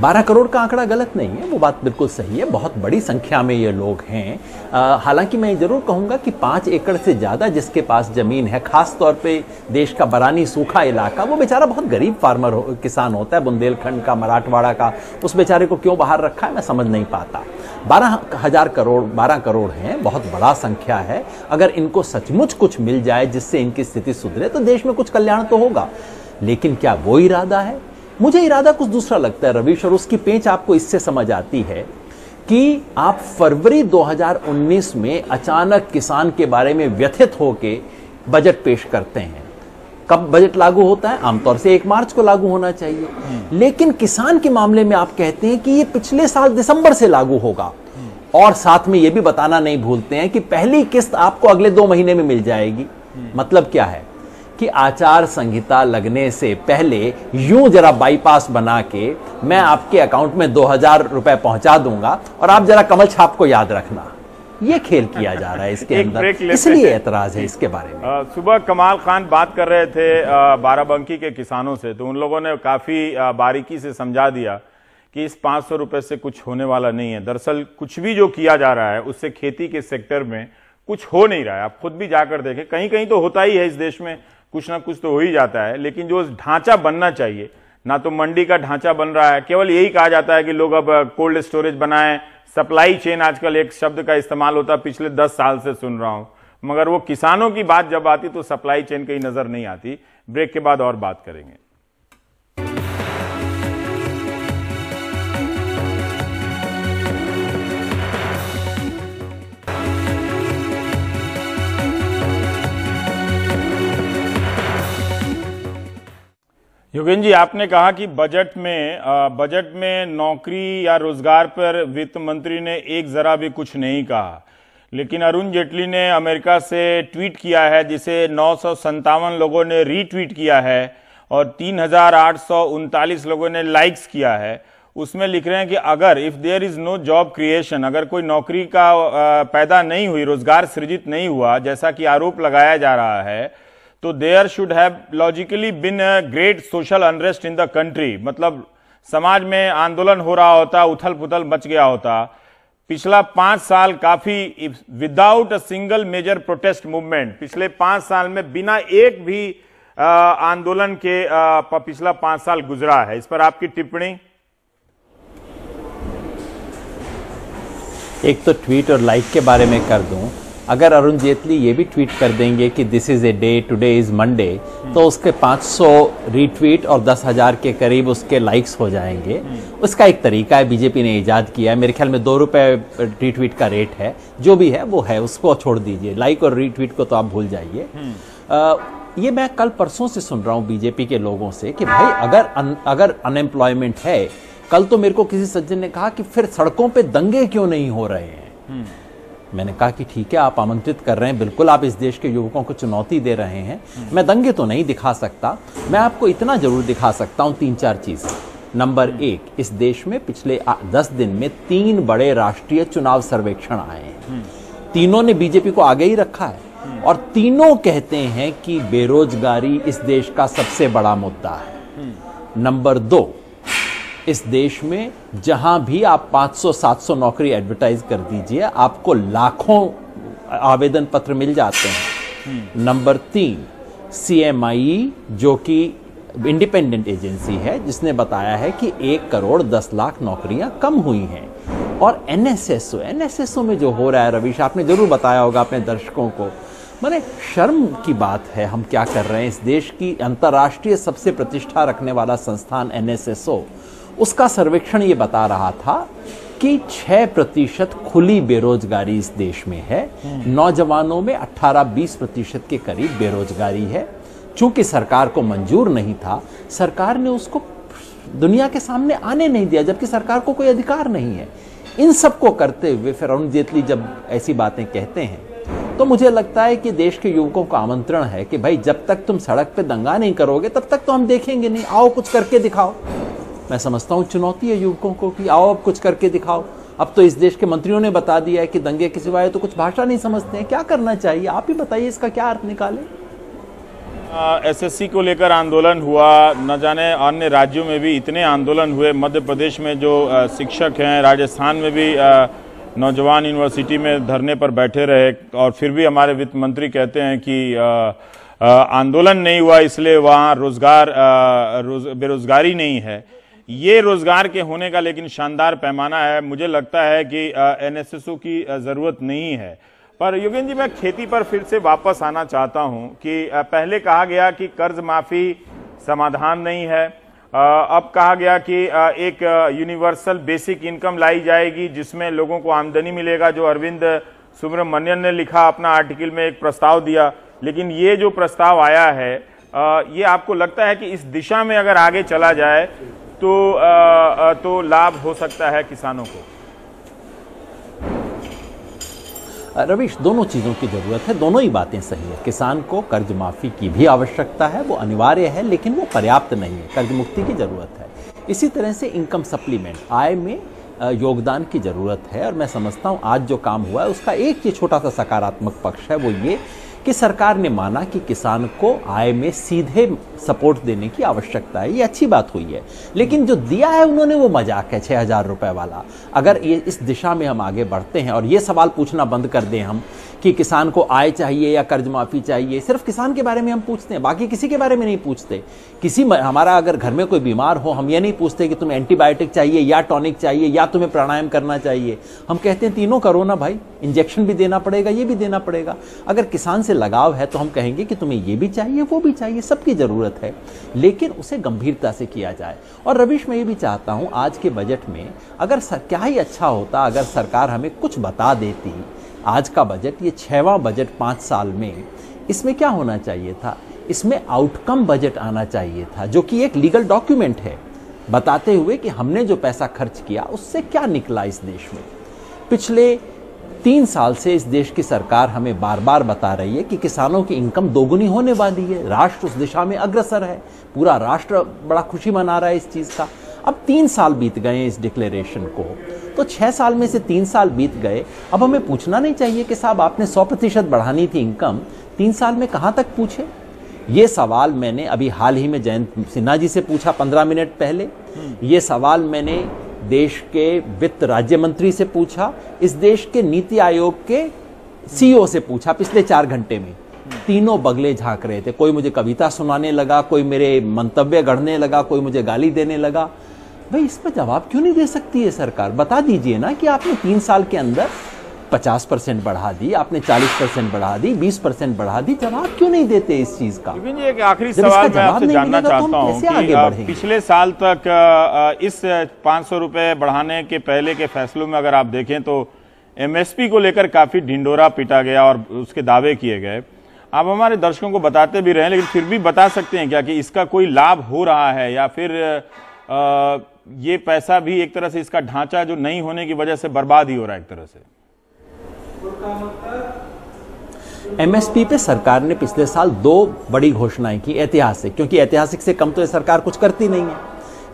बारह करोड़ का आंकड़ा गलत नहीं है वो बात बिल्कुल सही है बहुत बड़ी संख्या में ये लोग हैं हालांकि मैं ज़रूर कहूँगा कि पाँच एकड़ से ज़्यादा जिसके पास ज़मीन है ख़ास तौर पे देश का बरानी सूखा इलाका वो बेचारा बहुत गरीब फार्मर हो, किसान होता है बुंदेलखंड का मराठवाड़ा का उस बेचारे को क्यों बाहर रखा है मैं समझ नहीं पाता बारह हज़ार करोड़ बारह करोड़ हैं बहुत बड़ा संख्या है अगर इनको सचमुच कुछ मिल जाए जिससे इनकी स्थिति सुधरे तो देश में कुछ कल्याण तो होगा लेकिन क्या वो इरादा है मुझे इरादा कुछ दूसरा लगता है रविश और उसकी पेच आपको इससे समझ आती है कि आप फरवरी 2019 में अचानक किसान के बारे में व्यथित होके बजट पेश करते हैं कब बजट लागू होता है आमतौर से एक मार्च को लागू होना चाहिए हम्म। लेकिन किसान के मामले में आप कहते हैं कि ये पिछले साल दिसंबर से लागू होगा हम्म। और साथ में ये भी बताना नहीं भूलते हैं कि पहली किस्त आपको अगले दो महीने में मिल जाएगी हम्म। मतलब क्या है कि आचार संहिता लगने से पहले यूं जरा बाईपास बना के मैं आपके अकाउंट में दो हजार रुपए पहुंचा दूंगा और आप जरा कमल छाप को याद रखना ये खेल किया जा रहा है *laughs* इसके अंदर इसलिए एतराज है इसके बारे में सुबह कमाल खान बात कर रहे थे बाराबंकी के किसानों से तो उन लोगों ने काफी बारीकी से समझा दिया कि इस पांच सौ रुपए से कुछ होने वाला नहीं है दरअसल कुछ भी जो किया जा रहा है उससे खेती के सेक्टर में कुछ हो नहीं रहा है आप खुद भी जाकर देखें कहीं कहीं तो होता ही है इस देश में कुछ ना कुछ तो हो ही जाता है लेकिन जो ढांचा बनना चाहिए ना तो मंडी का ढांचा बन रहा है केवल यही कहा जाता है कि लोग अब कोल्ड स्टोरेज बनाएं सप्लाई चेन आजकल एक शब्द का इस्तेमाल होता है पिछले दस साल से सुन रहा हूं मगर वो किसानों की बात जब आती तो सप्लाई चेन कहीं नजर नहीं आती ब्रेक के बाद और बात करेंगे योगेंद्र जी आपने कहा कि बजट में बजट में नौकरी या रोजगार पर वित्त मंत्री ने एक जरा भी कुछ नहीं कहा लेकिन अरुण जेटली ने अमेरिका से ट्वीट किया है जिसे नौ लोगों ने रीट्वीट किया है और तीन लोगों ने लाइक्स किया है उसमें लिख रहे हैं कि अगर if there is no job creation अगर कोई नौकरी का पैदा नहीं हुई रोजगार सृजित नहीं हुआ जैसा कि आरोप लगाया जा रहा है तो there should have logically been a great social unrest in the country मतलब समाज में आंदोलन हो रहा होता उथल पुथल मच गया होता पिछला पांच साल काफी without a single major protest movement पिछले पांच साल में बिना एक भी आंदोलन के पिछला पांच साल गुजरा है इस पर आपकी टिप्पणी एक तो ट्वीट और लाइक के बारे में कर दूं अगर अरुण जेटली ये भी ट्वीट कर देंगे कि this is a day today is Monday तो उसके 500 रीट्वीट और 10,000 के करीब उसके लाइक्स हो जाएंगे उसका एक तरीका है बीजेपी ने ईजाद किया है मेरे ख्याल में दो रुपये रीट्वीट का रेट है जो भी है वो है उसको छोड़ दीजिए लाइक और रीट्वीट को तो आप भूल जाइए ये मैं कल परसों से सुन रहा हूँ बीजेपी के लोगों से कि भाई अगर अन, अगर अनएम्प्लॉयमेंट है कल तो मेरे को किसी सज्जन ने कहा कि फिर सड़कों पे दंगे क्यों नहीं हो रहे हैं मैंने कहा कि ठीक है आप आमंत्रित कर रहे हैं बिल्कुल आप इस देश के युवकों को चुनौती दे रहे हैं हम्म। मैं दंगे तो नहीं दिखा सकता मैं आपको इतना जरूर दिखा सकता हूँ तीन चार चीज़ें नंबर हम्म। एक इस देश में पिछले दस दिन में तीन बड़े राष्ट्रीय चुनाव सर्वेक्षण आए हैं हम्म। तीनों ने बीजेपी को आगे ही रखा है और तीनों कहते हैं कि बेरोजगारी इस देश का सबसे बड़ा मुद्दा है नंबर दो इस देश में जहां भी आप 500-700 नौकरी एडवर्टाइज कर दीजिए आपको लाखों आवेदन पत्र मिल जाते हैं नंबर हम्म। तीन सी e, जो कि इंडिपेंडेंट एजेंसी है जिसने बताया है कि एक करोड़ दस लाख नौकरियां कम हुई हैं और एन एस में जो हो रहा है रविश आपने जरूर बताया होगा अपने दर्शकों को मैंने शर्म की बात है हम क्या कर रहे हैं इस देश की अंतर्राष्ट्रीय सबसे प्रतिष्ठा रखने वाला संस्थान एन उसका सर्वेक्षण ये बता रहा था कि 6 प्रतिशत खुली बेरोजगारी इस देश में है नौजवानों में 18-20 प्रतिशत के करीब बेरोजगारी है चूंकि सरकार को मंजूर नहीं था सरकार ने उसको दुनिया के सामने आने नहीं दिया जबकि सरकार को कोई अधिकार नहीं है इन सब को करते हुए फिर अरुण जेटली जब ऐसी बातें कहते हैं तो मुझे लगता है कि देश के युवकों का आमंत्रण है कि भाई जब तक तुम सड़क पे दंगा नहीं करोगे तब तक तो हम देखेंगे नहीं आओ कुछ करके दिखाओ मैं समझता हूँ चुनौती है युवकों को कि आओ अब कुछ करके दिखाओ अब तो इस देश के मंत्रियों ने बता दिया है कि दंगे के सिवाय तो कुछ भाषा नहीं समझते हैं क्या करना चाहिए आप ही बताइए इसका क्या अर्थ निकाले एस सी को लेकर आंदोलन हुआ न जाने अन्य राज्यों में भी इतने आंदोलन हुए मध्य प्रदेश में जो आ, शिक्षक हैं राजस्थान में भी आ, नौजवान यूनिवर्सिटी में धरने पर बैठे रहे और फिर भी हमारे वित्त मंत्री कहते हैं कि आ, आ, आंदोलन नहीं हुआ इसलिए वहाँ रोजगार रोज, बेरोजगारी नहीं है ये रोजगार के होने का लेकिन शानदार पैमाना है मुझे लगता है कि एनएसएसओ की जरूरत नहीं है पर योगेंद्र जी मैं खेती पर फिर से वापस आना चाहता हूं कि पहले कहा गया कि कर्ज माफी समाधान नहीं है अब कहा गया कि एक यूनिवर्सल बेसिक इनकम लाई जाएगी जिसमें लोगों को आमदनी मिलेगा जो अरविंद सुब्रमण्यन ने लिखा अपना आर्टिकल में एक प्रस्ताव दिया लेकिन ये जो प्रस्ताव आया है ये आपको लगता है कि इस दिशा में अगर आगे चला जाए तो आ, तो लाभ हो सकता है किसानों को रवीश दोनों चीज़ों की ज़रूरत है दोनों ही बातें सही है किसान को कर्ज माफ़ी की भी आवश्यकता है वो अनिवार्य है लेकिन वो पर्याप्त नहीं है कर्ज मुक्ति की ज़रूरत है इसी तरह से इनकम सप्लीमेंट आय में योगदान की ज़रूरत है और मैं समझता हूँ आज जो काम हुआ है उसका एक ये छोटा सा सकारात्मक पक्ष है वो ये कि सरकार ने माना कि किसान को आय में सीधे सपोर्ट देने की आवश्यकता है ये अच्छी बात हुई है लेकिन जो दिया है उन्होंने वो मजाक है छः हज़ार रुपये वाला अगर ये इस दिशा में हम आगे बढ़ते हैं और ये सवाल पूछना बंद कर दें हम कि किसान को आय चाहिए या कर्ज माफ़ी चाहिए सिर्फ किसान के बारे में हम पूछते हैं बाकी किसी के बारे में नहीं पूछते किसी हमारा अगर घर में कोई बीमार हो हम ये नहीं पूछते कि तुम्हें एंटीबायोटिक चाहिए या टॉनिक चाहिए या तुम्हें प्राणायाम करना चाहिए हम कहते हैं तीनों करो ना भाई इंजेक्शन भी देना पड़ेगा ये भी देना पड़ेगा अगर किसान से लगाव है तो हम कहेंगे कि तुम्हें ये भी चाहिए वो भी चाहिए सबकी ज़रूरत है लेकिन उसे गंभीरता से किया जाए और रवीश मैं ये भी चाहता हूँ आज के बजट में अगर क्या ही अच्छा होता अगर सरकार हमें कुछ बता देती आज का बजट ये छवा बजट पाँच साल में इसमें क्या होना चाहिए था इसमें आउटकम बजट आना चाहिए था जो कि एक लीगल डॉक्यूमेंट है बताते हुए कि हमने जो पैसा खर्च किया उससे क्या निकला इस देश में पिछले तीन साल से इस देश की सरकार हमें बार बार बता रही है कि किसानों की इनकम दोगुनी होने वाली है राष्ट्र उस दिशा में अग्रसर है पूरा राष्ट्र बड़ा खुशी मना रहा है इस चीज़ का अब तीन साल बीत गए इस डिक्लेरेशन को तो छः साल में से तीन साल बीत गए अब हमें पूछना नहीं चाहिए कि साहब आपने सौ प्रतिशत बढ़ानी थी इनकम तीन साल में कहाँ तक पूछे ये सवाल मैंने अभी हाल ही में जयंत सिन्हा जी से पूछा पंद्रह मिनट पहले ये सवाल मैंने देश के वित्त राज्य मंत्री से पूछा इस देश के नीति आयोग के सीईओ e से पूछा पिछले चार घंटे में तीनों बगले झांक रहे थे कोई मुझे कविता सुनाने लगा कोई मेरे मंतव्य गढ़ने लगा कोई मुझे गाली देने लगा भाई इस पर जवाब क्यों नहीं दे सकती है सरकार बता दीजिए ना कि आपने तीन साल के अंदर 50 परसेंट बढ़ा दी आपने 40 परसेंट बढ़ा दी 20 परसेंट बढ़ा दी जवाब क्यों नहीं देते इस चीज का जी एक आखिरी सवाल मैं आपसे जानना तो चाहता हूँ कि पिछले साल तक इस पाँच सौ बढ़ाने के पहले के फैसलों में अगर आप देखें तो एमएसपी को लेकर काफी ढिंडोरा पीटा गया और उसके दावे किए गए आप हमारे दर्शकों को बताते भी रहे लेकिन फिर भी बता सकते हैं क्या कि इसका कोई लाभ हो रहा है या फिर आ, ये पैसा भी एक तरह से इसका ढांचा जो नहीं होने की वजह से बर्बाद ही हो रहा है एक तरह से एमएसपी पे सरकार ने पिछले साल दो बड़ी घोषणाएं की ऐतिहासिक क्योंकि ऐतिहासिक से कम तो ये सरकार कुछ करती नहीं है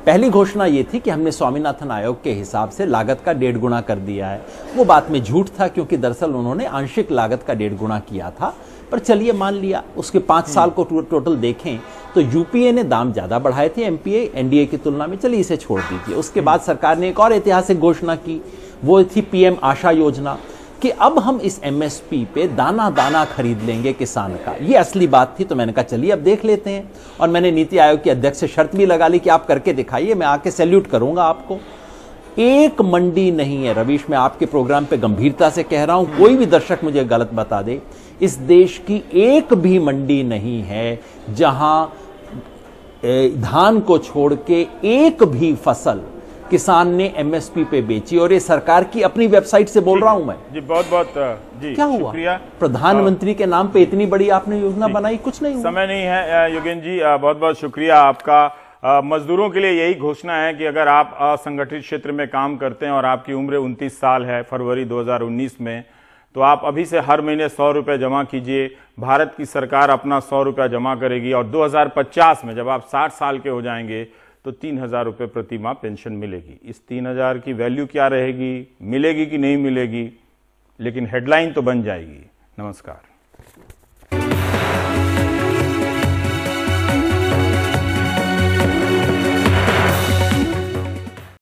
पहली घोषणा ये थी कि हमने स्वामीनाथन आयोग के हिसाब से लागत का डेढ़ गुना कर दिया है वो बात में झूठ था क्योंकि दरअसल उन्होंने आंशिक लागत का डेढ़ गुना किया था पर चलिए मान लिया उसके पाँच हम्म। साल को टोटल देखें तो यूपीए ने दाम ज़्यादा बढ़ाए थे एमपीए एनडीए की तुलना में चलिए इसे छोड़ दीजिए उसके बाद सरकार ने एक और ऐतिहासिक घोषणा की वो थी पीएम आशा योजना कि अब हम इस एमएसपी पे दाना दाना खरीद लेंगे किसान का ये असली बात थी तो मैंने कहा चलिए अब देख लेते हैं और मैंने नीति आयोग की अध्यक्ष से शर्त भी लगा ली कि आप करके दिखाइए मैं आके सैल्यूट करूंगा आपको एक मंडी नहीं है रवीश मैं आपके प्रोग्राम पे गंभीरता से कह रहा हूं कोई भी दर्शक मुझे गलत बता दे इस देश की एक भी मंडी नहीं है जहां धान को छोड़ के एक भी फसल किसान ने एमएसपी पे बेची और ये सरकार की अपनी वेबसाइट से बोल रहा हूं मैं जी बहुत बहुत जी क्या हुआ प्रधानमंत्री के नाम पे इतनी बड़ी आपने योजना बनाई कुछ नहीं हुआ। समय नहीं है योगेंद्र जी बहुत बहुत शुक्रिया आपका मजदूरों के लिए यही घोषणा है कि अगर आप असंगठित क्षेत्र में काम करते हैं और आपकी उम्र उनतीस साल है फरवरी दो में तो आप अभी से हर महीने सौ रुपये जमा कीजिए भारत की सरकार अपना सौ रुपया जमा करेगी और 2050 में जब आप 60 साल के हो जाएंगे तो तीन हज़ार रुपये प्रति माह पेंशन मिलेगी इस तीन हज़ार की वैल्यू क्या रहेगी मिलेगी कि नहीं मिलेगी लेकिन हेडलाइन तो बन जाएगी नमस्कार